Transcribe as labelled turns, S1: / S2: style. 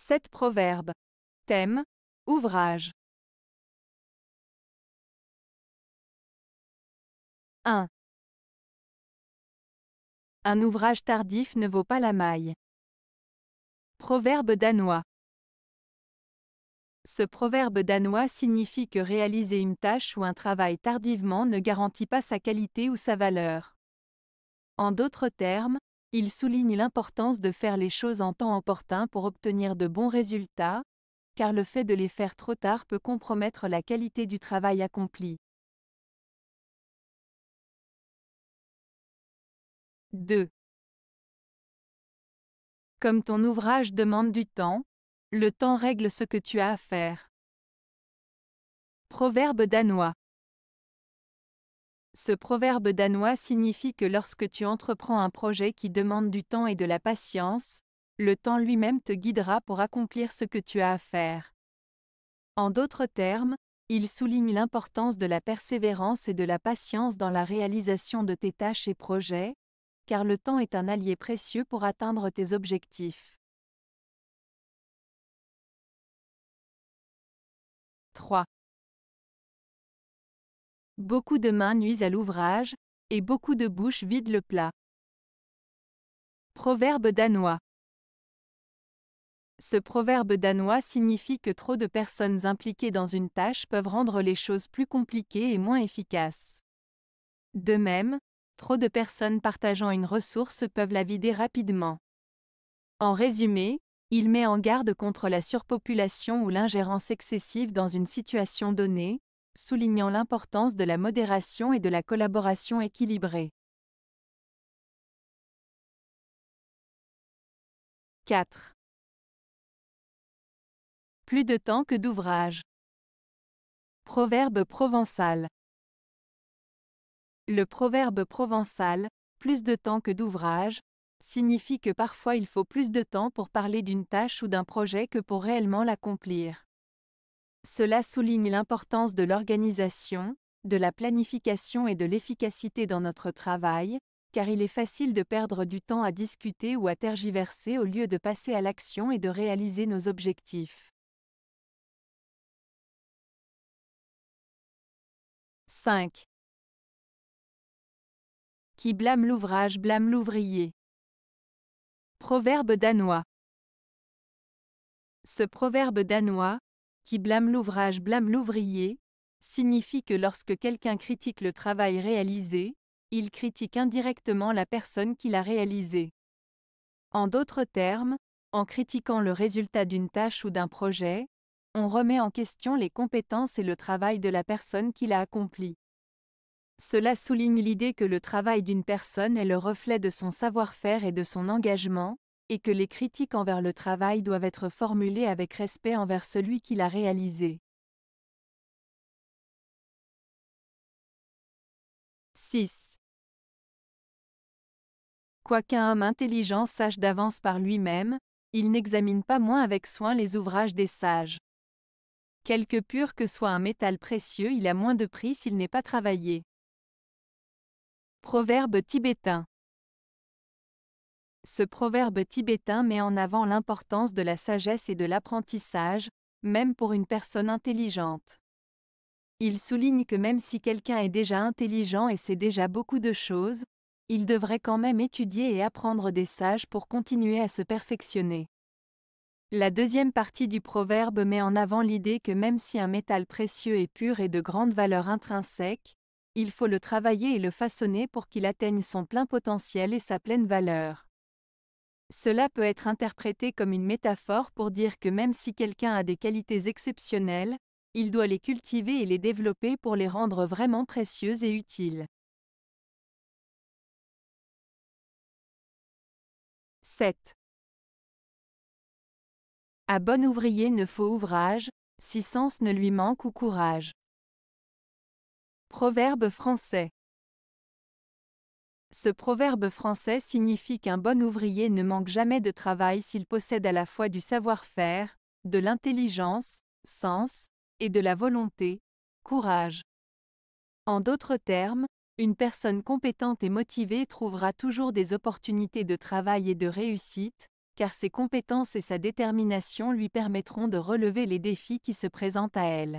S1: 7 proverbes. Thème Ouvrage. 1. Un ouvrage tardif ne vaut pas la maille. Proverbe danois.
S2: Ce proverbe danois signifie que réaliser une tâche ou un travail tardivement ne garantit pas sa qualité ou sa valeur. En d'autres termes, il souligne l'importance de faire les choses en temps opportun pour obtenir de bons résultats, car le fait de les
S1: faire trop tard peut compromettre la qualité du travail accompli. 2. Comme ton ouvrage demande du temps, le temps règle ce que tu as à faire. Proverbe danois.
S2: Ce proverbe danois signifie que lorsque tu entreprends un projet qui demande du temps et de la patience, le temps lui-même te guidera pour accomplir ce que tu as à faire. En d'autres termes, il souligne l'importance de la persévérance et de la patience dans la réalisation de tes tâches et projets, car le temps est un allié précieux pour atteindre
S1: tes objectifs. 3. Beaucoup de mains nuisent à l'ouvrage, et beaucoup de bouches vident le plat. Proverbe
S2: danois. Ce proverbe danois signifie que trop de personnes impliquées dans une tâche peuvent rendre les choses plus compliquées et moins efficaces. De même, trop de personnes partageant une ressource peuvent la vider rapidement. En résumé, il met en garde contre la surpopulation ou l'ingérence excessive dans une situation donnée, soulignant l'importance de la modération et de la
S1: collaboration équilibrée. 4. Plus de temps que d'ouvrage. Proverbe provençal.
S2: Le proverbe provençal, plus de temps que d'ouvrage, signifie que parfois il faut plus de temps pour parler d'une tâche ou d'un projet que pour réellement l'accomplir. Cela souligne l'importance de l'organisation, de la planification et de l'efficacité dans notre travail, car il est facile de perdre du temps à discuter ou à
S1: tergiverser au lieu de passer à l'action et de réaliser nos objectifs. 5. Qui blâme l'ouvrage blâme l'ouvrier. Proverbe danois. Ce proverbe danois,
S2: qui blâme l'ouvrage blâme l'ouvrier, signifie que lorsque quelqu'un critique le travail réalisé, il critique indirectement la personne qui l'a réalisé. En d'autres termes, en critiquant le résultat d'une tâche ou d'un projet, on remet en question les compétences et le travail de la personne qui l'a accompli. Cela souligne l'idée que le travail d'une personne est le reflet de son savoir-faire et de son engagement, et que les critiques envers le travail doivent être formulées avec respect envers celui qui l'a
S1: réalisé. 6. Quoiqu'un homme intelligent sache
S2: d'avance par lui-même, il n'examine pas moins avec soin les ouvrages des sages. Quelque pur que soit un métal précieux, il a moins de prix s'il n'est pas travaillé. Proverbe tibétain. Ce proverbe tibétain met en avant l'importance de la sagesse et de l'apprentissage, même pour une personne intelligente. Il souligne que même si quelqu'un est déjà intelligent et sait déjà beaucoup de choses, il devrait quand même étudier et apprendre des sages pour continuer à se perfectionner. La deuxième partie du proverbe met en avant l'idée que même si un métal précieux est pur et de grande valeur intrinsèque, il faut le travailler et le façonner pour qu'il atteigne son plein potentiel et sa pleine valeur. Cela peut être interprété comme une métaphore pour dire que même si quelqu'un a des qualités exceptionnelles,
S1: il doit les cultiver et les développer pour les rendre vraiment précieuses et utiles. 7. Un bon ouvrier ne faut ouvrage, si sens ne lui manque ou courage. Proverbe français.
S2: Ce proverbe français signifie qu'un bon ouvrier ne manque jamais de travail s'il possède à la fois du savoir-faire, de l'intelligence, sens, et de la volonté, courage. En d'autres termes, une personne compétente et motivée trouvera toujours des opportunités de travail et de réussite, car ses compétences et sa détermination lui permettront de relever les défis qui se
S1: présentent à elle.